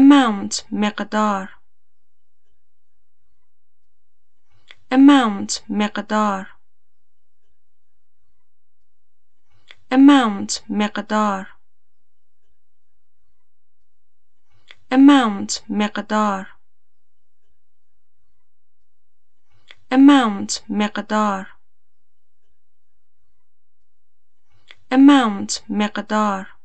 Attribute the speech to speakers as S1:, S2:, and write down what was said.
S1: amount مقدار amount مقدار amount مقدار amount مقدار amount مقدار amount مقدار